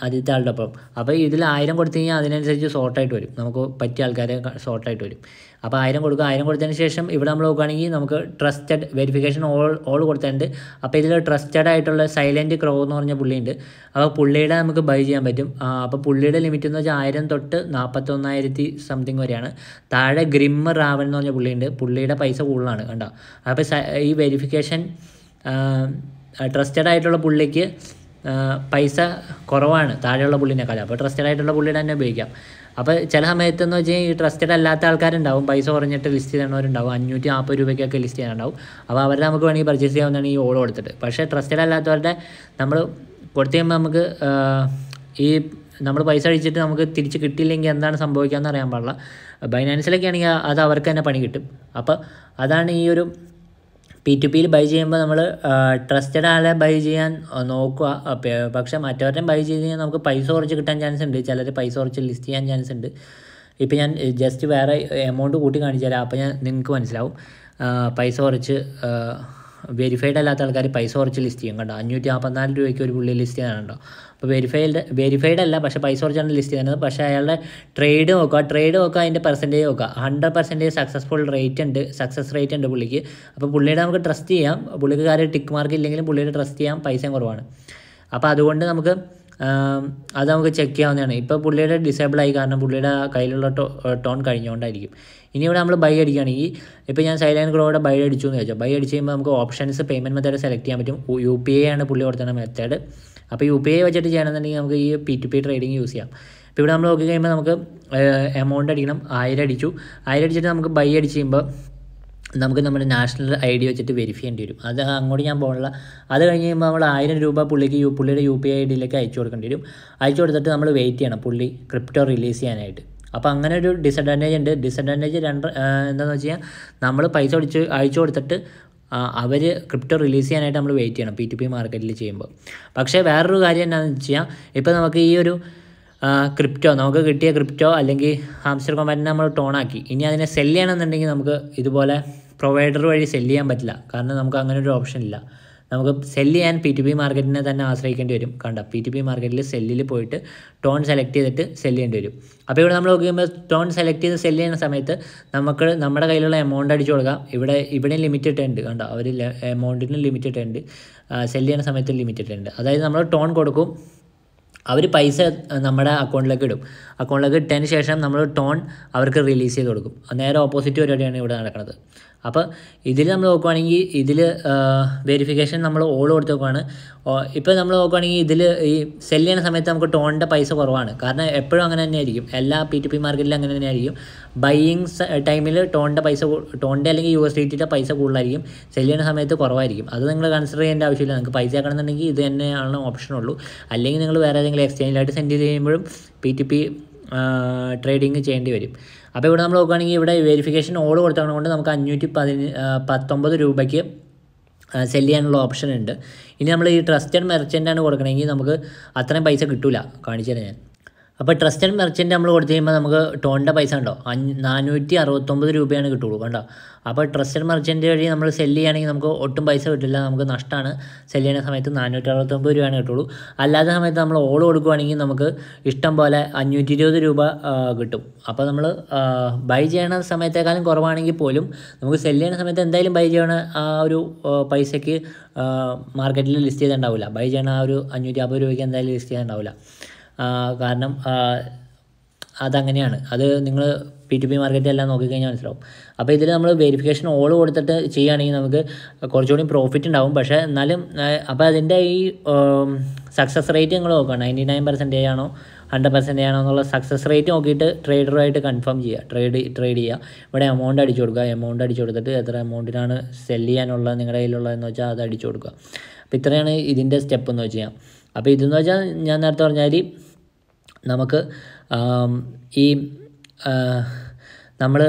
ആദ്യത്തെ ആളുടെ ഒപ്പം അപ്പോൾ ഇതിൽ ആയിരം കൊടുത്തു കഴിഞ്ഞാൽ അതിനനുസരിച്ച് ഷോർട്ടായിട്ട് വരും നമുക്ക് പറ്റിയ ആൾക്കാരെ ഷോർട്ടായിട്ട് വരും അപ്പോൾ ആയിരം കൊടുക്കുക ആയിരം കൊടുത്തതിന് ശേഷം ഇവിടെ നമ്മൾ നോക്കുകയാണെങ്കിൽ നമുക്ക് ട്രസ്റ്റഡ് വെരിഫിക്കേഷൻ ഓൾ ഓൾ കൊടുത്തിട്ടുണ്ട് അപ്പോൾ ഇതിൽ ട്രസ്റ്റഡ് ആയിട്ടുള്ള സൈലൻറ്റ് ക്രോ എന്ന് പറഞ്ഞ പുള്ളിയുണ്ട് അപ്പോൾ പുള്ളിയുടെ നമുക്ക് ബൈ ചെയ്യാൻ പറ്റും അപ്പോൾ പുള്ളിയുടെ ലിമിറ്റ് എന്ന് വെച്ചാൽ ആയിരം തൊട്ട് നാൽപ്പത്തൊന്നായിരത്തി സംതിങ് വരെയാണ് താഴെ ഗ്രിമ്മ റാവൻ എന്ന് പറഞ്ഞ പുള്ളിയുണ്ട് പുള്ളിയുടെ പൈസ കൂടുതലാണ് കണ്ടോ അപ്പോൾ ഈ വെരിഫിക്കേഷൻ ട്രസ്റ്റഡ് ആയിട്ടുള്ള പുള്ളിക്ക് പൈസ കുറവാണ് താഴെയുള്ള പുള്ളിനേക്കാൾ അപ്പോൾ ട്രസ്റ്റഡ് ആയിട്ടുള്ള പുള്ളിയുടെ തന്നെ ഉപയോഗിക്കാം അപ്പോൾ ചില സമയത്ത് എന്ന് വെച്ച് കഴിഞ്ഞാൽ ഈ ട്രസ്റ്റഡ് അല്ലാത്ത ആൾക്കാരുണ്ടാവും പൈസ കുറഞ്ഞിട്ട് ലിസ്റ്റ് ചെയ്യണവരുണ്ടാവും അഞ്ഞൂറ്റി നാൽപ്പത് രൂപയ്ക്കൊക്കെ ലിസ്റ്റ് ചെയ്യാനുണ്ടാവും അപ്പോൾ അവരെ നമുക്ക് വേണമെങ്കിൽ പർച്ചേസ് ചെയ്യാവുന്നതാണ് ഈ ഓൾ കൊടുത്തിട്ട് പക്ഷേ ട്രസ്റ്റഡ് അല്ലാത്തവരുടെ നമ്മൾ കൊടുത്തു കഴിയുമ്പോൾ നമുക്ക് ഈ നമ്മൾ പൈസ അഴിച്ചിട്ട് നമുക്ക് തിരിച്ച് കിട്ടിയില്ലെങ്കിൽ എന്താണ് സംഭവിക്കുക എന്ന് അറിയാൻ പാടില്ല ബൈനാൻസിലൊക്കെ ആണെങ്കിൽ അത് അവർക്ക് തന്നെ പണി കിട്ടും അപ്പോൾ അതാണ് ഈ ഒരു പി ടു പിയിൽ ബൈ ചെയ്യുമ്പോൾ നമ്മൾ ട്രസ്റ്റഡ് ആളെ ബൈ ചെയ്യാൻ നോക്കുക പക്ഷേ മറ്റവരുടെയും ബൈ ചെയ്ത് കഴിഞ്ഞാൽ നമുക്ക് പൈസ കുറച്ച് കിട്ടാൻ ചാൻസ് ഉണ്ട് ചിലർ പൈസ കുറച്ച് ലിസ്റ്റ് ചെയ്യാൻ ചാൻസ് ഉണ്ട് ഇപ്പം ഞാൻ ജസ്റ്റ് വേറെ എമൗണ്ട് കൂട്ടി കാണിച്ചു അപ്പോൾ ഞാൻ നിങ്ങൾക്ക് മനസ്സിലാവും പൈസ കുറച്ച് വെരിഫൈഡ് അല്ലാത്ത ആൾക്കാർ പൈസ കുറച്ച് ലിസ്റ്റ് ചെയ്യും കണ്ടോ അഞ്ഞൂറ്റി നാൽപ്പത്തിനാല് രൂപയ്ക്ക് ഒരു പുള്ളി ലിസ്റ്റ് ചെയ്യാനുണ്ടോ അപ്പോൾ വെരിഫൈഡ് വെരിഫൈഡ് അല്ല പക്ഷേ പൈസ കുറച്ചാണ് ലിസ്റ്റ് ചെയ്യുന്നത് പക്ഷേ അയാളുടെ ട്രേഡ് നോക്കുക ട്രേഡ് നോക്കുക അതിൻ്റെ പെർസെൻറ്റേജ് നോക്കുക ഹൺഡ്രഡ് പെർസെൻറ്റേജ് സക്സസ്ഫുൾ റേറ്റ് ഉണ്ട് സക്സസ് റേറ്റ് ഉണ്ട് പുള്ളിക്ക് അപ്പോൾ പുള്ളിയുടെ നമുക്ക് ട്രസ്റ്റ് ചെയ്യാം പുള്ളിക്ക് കാര്യം ടിക്ക് മാർക്ക് ഇല്ലെങ്കിലും പുള്ളിയുടെ ട്രസ്റ്റ് ചെയ്യാം പൈസയും കുറവാണ് അപ്പോൾ അതുകൊണ്ട് നമുക്ക് അത് നമുക്ക് ചെക്ക് ചെയ്യാവുന്നതാണ് ഇപ്പോൾ പുള്ളിയുടെ ഡിസേബിൾ ആയി കാരണം പുള്ളിയുടെ കയ്യിലുള്ള ടോൺ കഴിഞ്ഞുകൊണ്ടായിരിക്കും ഇനി ഇവിടെ നമ്മൾ ബൈ അടിക്കുകയാണെങ്കിൽ ഇപ്പോൾ ഞാൻ സൈലൻറ്റ് ഗ്രോയുടെ ബൈ അടിച്ചു എന്ന് വെച്ചാൽ ബൈ അടിച്ച് കഴിയുമ്പോൾ നമുക്ക് ഓപ്ഷൻസ് പേയ്മെൻറ്റ് മെത്തേഡ് സെലക്ട് ചെയ്യാൻ പറ്റും യു പി ഐ ആണ് പുള്ളി കൊടുത്തുന്ന മെത്തേഡ് അപ്പോൾ യു പി ഐ വെച്ചിട്ട് ചെയ്യണമെന്നുണ്ടെങ്കിൽ നമുക്ക് ഈ P to P trading use ചെയ്യാം ഇപ്പോൾ ഇവിടെ നമ്മൾ നോക്കി കഴിയുമ്പോൾ നമുക്ക് എമൗണ്ട് അടിക്കണം ആയിരം അടിച്ചു ആയിരം അടിച്ചിട്ട് നമുക്ക് ബൈ അടിച്ച് കഴിയുമ്പോൾ നമുക്ക് നമ്മുടെ നാഷണൽ ഐ ഡി വെച്ചിട്ട് വെരിഫൈ ചെയ്യേണ്ടി വരും അത് അങ്ങോട്ട് ഞാൻ പോകണില്ല അത് കഴിഞ്ഞ് കഴിയുമ്പോൾ നമ്മൾ ആയിരം രൂപ പുള്ളിക്ക് യു പുള്ളിയുടെ യു പി ഐ ഡിയിലേക്ക് അയച്ചു കൊടുക്കേണ്ടി വരും അയച്ചു കൊടുത്തിട്ട് നമ്മൾ വെയിറ്റ് ചെയ്യണം പുള്ളി ക്രിപ്റ്റോ റിലീസ് ചെയ്യാനായിട്ട് അപ്പോൾ അങ്ങനെ ഒരു ഡിസഡ്വാൻറ്റേജ് ഉണ്ട് ഡിസഡ്വാൻറ്റേജ് രണ്ട് എന്താണെന്ന് വെച്ച് കഴിഞ്ഞാൽ നമ്മൾ പൈസ അടിച്ച് അയച്ചു കൊടുത്തിട്ട് അവർ ക്രിപ്റ്റോ റിലീസ് ചെയ്യാനായിട്ട് നമ്മൾ വെയിറ്റ് ചെയ്യണം പി ടി പി മാർക്കറ്റിൽ ചെയ്യുമ്പോൾ പക്ഷേ വേറൊരു കാര്യം എന്താണെന്ന് വെച്ച് കഴിഞ്ഞാൽ ഇപ്പോൾ നമുക്ക് ഈ ഒരു ക്രിപ്റ്റോ നമുക്ക് കിട്ടിയ ക്രിപ്റ്റോ അല്ലെങ്കിൽ ഹാംസ്റ്റർ കൊമ്പാറ്റിനെ നമ്മൾ ടോണാക്കി ഇനി അതിനെ സെല്ല് ചെയ്യണമെന്നുണ്ടെങ്കിൽ നമുക്ക് ഇതുപോലെ പ്രൊവൈഡർ വഴി സെല്ല് ചെയ്യാൻ പറ്റില്ല കാരണം നമുക്ക് അങ്ങനെ ഒരു ഓപ്ഷൻ ഇല്ല നമുക്ക് സെല്ല് ചെയ്യാൻ പി ടി പി മാർക്കറ്റിനെ തന്നെ ആശ്രയിക്കേണ്ടി വരും കണ്ട പി ടി പി മാർക്കറ്റിൽ സെല്ലിൽ പോയിട്ട് ടോൺ സെലക്ട് ചെയ്തിട്ട് സെല്ല് ചെയ്യേണ്ടി വരും അപ്പോൾ ഇവിടെ നമ്മൾ നോക്കുമ്പോൾ ടോൺ സെലക്ട് ചെയ്ത് സെല്ല് ചെയ്യുന്ന സമയത്ത് നമുക്ക് നമ്മുടെ കയ്യിലുള്ള എമൗണ്ട് അടിച്ചു കൊടുക്കാം ഇവിടെ ഇവിടെ ലിമിറ്റഡ് ഉണ്ട് കണ്ടോ അവർ എമൗണ്ടിനും ലിമിറ്റഡ് ഉണ്ട് സെല്ല് ചെയ്യുന്ന സമയത്ത് ലിമിറ്റഡ് ഉണ്ട് അതായത് നമ്മൾ ടോൺ കൊടുക്കും അവർ പൈസ നമ്മുടെ അക്കൗണ്ടിലേക്ക് ഇടും അക്കൗണ്ടിലേക്ക് ഇട്ടതിന് ശേഷം നമ്മൾ ടോൺ അവർക്ക് റിലീസ് ചെയ്ത് കൊടുക്കും നേരെ ഓപ്പോസിറ്റ് പരിപാടിയാണ് ഇവിടെ നടക്കുന്നത് അപ്പോൾ ഇതിൽ നമ്മൾ നോക്കുവാണെങ്കിൽ ഇതിൽ വെരിഫിക്കേഷൻ നമ്മൾ ഓൾ കൊടുത്ത് നോക്കുവാണ് ഇപ്പോൾ നമ്മൾ നോക്കുവാണെങ്കിൽ ഇതിൽ ഈ സെല് ചെയ്യുന്ന സമയത്ത് നമുക്ക് ടോണിൻ്റെ പൈസ കുറവാണ് കാരണം എപ്പോഴും അങ്ങനെ തന്നെ ആയിരിക്കും എല്ലാ പി ടി പി മാർക്കറ്റിലും അങ്ങനെ തന്നെ ആയിരിക്കും ബൈയിങ് ടൈമിൽ ടോണിൻ്റെ പൈസ ടോണിൻ്റെ അല്ലെങ്കിൽ യു എസ് ഡി ടിയുടെ പൈസ കൂടുതലായിരിക്കും സെല് ചെയ്യുന്ന സമയത്ത് കുറവായിരിക്കും അത് നിങ്ങൾ കൺസിഡർ ചെയ്യേണ്ട ആവശ്യമില്ല നിങ്ങൾക്ക് പൈസ ആക്കണമെന്നുണ്ടെങ്കിൽ ഇത് തന്നെയാണ് ഓപ്ഷനുള്ളൂ അല്ലെങ്കിൽ നിങ്ങൾ വേറെ ഏതെങ്കിലും എക്സ്ചേഞ്ചിലായിട്ട് സെൻഡ് ചെയ്യുമ്പോഴും പി ടി പി ട്രേഡിങ് ചെയ്യേണ്ടി വരും അപ്പോൾ ഇവിടെ നമ്മൾ നോക്കുകയാണെങ്കിൽ ഇവിടെ വെരിഫിക്കേഷൻ ഓൾ കൊടുത്തത് കൊണ്ട് നമുക്ക് അഞ്ഞൂറ്റി പതിന പത്തൊമ്പത് രൂപയ്ക്ക് സെല് ചെയ്യാനുള്ള ഓപ്ഷൻ ഉണ്ട് ഇനി നമ്മൾ ഈ ട്രസ്റ്റഡ് മെർച്ചൻ്റാണ് കൊടുക്കണമെങ്കിൽ നമുക്ക് അത്രയും പൈസ കിട്ടില്ല കാണിച്ചു തരാം ഞാൻ അപ്പോൾ ട്രസ്റ്റഡ് മെർച്ചൻറ്റ് നമ്മൾ കൊടുത്തു കഴിയുമ്പോൾ നമുക്ക് ടോണിൻ്റെ പൈസ ഉണ്ടോ അഞ്ഞ് നാനൂറ്റി അറുപത്തൊമ്പത് രൂപയാണ് കിട്ടുള്ളൂ കണ്ടോ അപ്പോൾ ട്രസ്റ്റഡ് മെർച്ചൻറ്റ് വഴി നമ്മൾ സെല്ല് ചെയ്യുകയാണെങ്കിൽ നമുക്ക് ഒട്ടും പൈസ കിട്ടില്ല നമുക്ക് നഷ്ടമാണ് സെല്ല് ചെയ്യുന്ന സമയത്ത് നാനൂറ്റി അറുപത്തൊമ്പത് രൂപയാണ് കിട്ടുള്ളൂ അല്ലാത്ത സമയത്ത് നമ്മൾ ഓൾ കൊടുക്കുകയാണെങ്കിൽ നമുക്ക് ഇഷ്ടം പോലെ അഞ്ഞൂറ്റി ഇരുപത് രൂപ കിട്ടും അപ്പോൾ നമ്മൾ ബൈ ചെയ്യണ സമയത്തേക്കാളും കുറവാണെങ്കിൽ പോലും നമുക്ക് സെല്ല് ചെയ്യുന്ന സമയത്ത് എന്തായാലും ബൈ ചെയ്യണ ആ ഒരു പൈസയ്ക്ക് മാർക്കറ്റിൽ ലിസ്റ്റ് ചെയ്തിട്ടുണ്ടാവില്ല ബൈ ചെയ്യണ ആ ഒരു അഞ്ഞൂറ്റി അമ്പത് രൂപയ്ക്ക് എന്തായാലും ലിസ്റ്റ് ചെയ്തിട്ടുണ്ടാവില്ല കാരണം അതങ്ങനെയാണ് അത് നിങ്ങൾ പി ടി പി മാർക്കറ്റ് എല്ലാം നോക്കിക്കഴിഞ്ഞാൽ മനസ്സിലാവും അപ്പോൾ ഇതിൽ നമ്മൾ വെരിഫിക്കേഷൻ ഓൾ കൊടുത്തിട്ട് ചെയ്യുകയാണെങ്കിൽ നമുക്ക് കുറച്ചുകൂടി പ്രോഫിറ്റ് ഉണ്ടാവും പക്ഷേ എന്നാലും അപ്പോൾ അതിൻ്റെ ഈ സക്സസ് റേറ്റ് നിങ്ങൾ നോക്കുക നയൻറ്റി നയൻ പെർസെൻറ്റേജ് ആണോ ഹൺഡ്രഡ് പെർസെൻറ്റേജ് ആണോ എന്നുള്ള സക്സസ് റേറ്റ് നോക്കിയിട്ട് ട്രേഡറുമായിട്ട് കൺഫേം ചെയ്യുക ട്രേഡ് ട്രേഡ് ചെയ്യുക ഇവിടെ എമൗണ്ട് അടിച്ചു കൊടുക്കുക എമൗണ്ട് അടിച്ചു കൊടുത്തിട്ട് എത്ര എമൗണ്ടിനാണ് സെല് ചെയ്യാനുള്ളത് നിങ്ങളുടെ കയ്യിലുള്ളതെന്ന് വെച്ചാൽ അത് അടിച്ചു കൊടുക്കുക അപ്പോൾ ഇത്രയാണ് ഇതിൻ്റെ സ്റ്റെപ്പ് എന്ന് വെച്ച് കഴിഞ്ഞാൽ അപ്പോൾ ഇതെന്ന് വെച്ചാൽ ഞാൻ നേരത്തെ പറഞ്ഞാൽ നമുക്ക് ഈ നമ്മൾ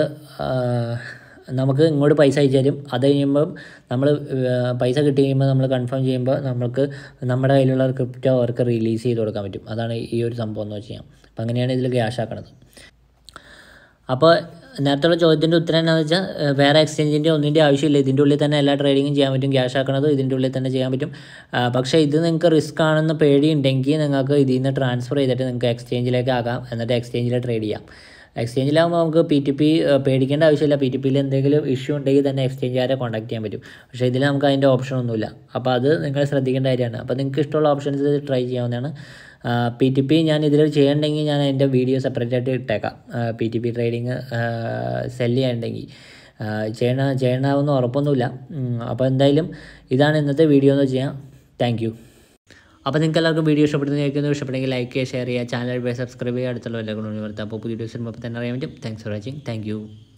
നമുക്ക് ഇങ്ങോട്ട് പൈസ അയച്ചാലും അത് കഴിയുമ്പം നമ്മൾ പൈസ കിട്ടി കഴിയുമ്പോൾ നമ്മൾ കൺഫേം ചെയ്യുമ്പോൾ നമുക്ക് നമ്മുടെ കയ്യിലുള്ള ക്രിപ്റ്റോ അവർക്ക് റിലീസ് ചെയ്ത് കൊടുക്കാൻ പറ്റും അതാണ് ഈ ഒരു സംഭവം എന്ന് വെച്ച് കഴിഞ്ഞാൽ അപ്പം അങ്ങനെയാണ് ഇതിൽ ക്യാഷ് ആക്കണത് അപ്പോൾ നേരത്തെയുള്ള ചോദ്യത്തിൻ്റെ ഉത്തരം എന്താണെന്ന് വെച്ചാൽ വേറെ എക്സ്ചേഞ്ചിൻ്റെ ഒന്നിൻ്റെ ആവശ്യമില്ല ഇതിൻ്റെ ഉള്ളിൽ തന്നെ എല്ലാ ട്രേഡിങ്ങും ചെയ്യാൻ പറ്റും ക്യാഷ് ആക്കണത് ഇതിൻ്റെ ഉള്ളിൽ തന്നെ ചെയ്യാൻ പറ്റും പക്ഷേ ഇത് നിങ്ങൾക്ക് റിസ്ക് ആണെന്ന് പേടിയുണ്ടെങ്കിൽ നിങ്ങൾക്ക് ഇതിൽ നിന്ന് ട്രാൻസ്ഫർ ചെയ്തിട്ട് നിങ്ങൾക്ക് എക്സ്ചേഞ്ചിലേക്ക് ആകാം എന്നിട്ട് എക്സ്ചേഞ്ചിൽ ട്രേഡ് ചെയ്യാം എക്സ്ചേഞ്ചിലാകുമ്പോൾ നമുക്ക് പി ടി പി പേടിക്കേണ്ട ആവശ്യമില്ല പി ടി പിയിൽ എന്തെങ്കിലും ഇഷ്യൂ ഉണ്ടെങ്കിൽ തന്നെ എക്സ്ചേഞ്ചുകാരെ കോൺടാക്ട് ചെയ്യാൻ പറ്റും പക്ഷേ ഇതിൽ നമുക്ക് അതിൻ്റെ ഓപ്ഷൻ ഒന്നുമില്ല അപ്പോൾ അത് നിങ്ങൾ ശ്രദ്ധിക്കേണ്ട കാര്യമാണ് അപ്പോൾ നിങ്ങൾക്ക് ഇഷ്ടമുള്ള ഓപ്ഷൻസ് ട്രൈ ചെയ്യാവുന്നതാണ് പി ടി പി ഞാൻ ഇതിൽ ചെയ്യണമെങ്കിൽ ഞാൻ അതിൻ്റെ വീഡിയോ സെപ്പറേറ്റ് ആയിട്ട് ഇട്ടേക്കാം P T P trading sell ചെയ്യണമെങ്കിൽ ചെയ്യണ ചെയ്യണമെന്ന് ഉറപ്പൊന്നുമില്ല അപ്പോൾ എന്തായാലും ഇതാണ് ഇന്നത്തെ വീഡിയോ എന്ന് വെച്ച് കഴിഞ്ഞാൽ താങ്ക് അപ്പോൾ നിങ്ങൾക്ക് എല്ലാവർക്കും വീഡിയോ ഇഷ്ടപ്പെടുന്ന കേൾക്കുന്നത് ഇഷ്ടപ്പെടുന്നത് ലൈക്ക് ചെയ്യുക ഷെയർ ചെയ്യുക ചാനൽ സബ്സ്ക്രൈബ് ചെയ്യുക അടുത്തുള്ള എല്ലാ വരുത്താം അപ്പോൾ പുതിയ വീഡിയോസ് വരുമ്പോൾ തന്നെ അറിയാൻ പറ്റും താങ്ക്സ് ഫോർ വാച്ചിങ് താങ്ക്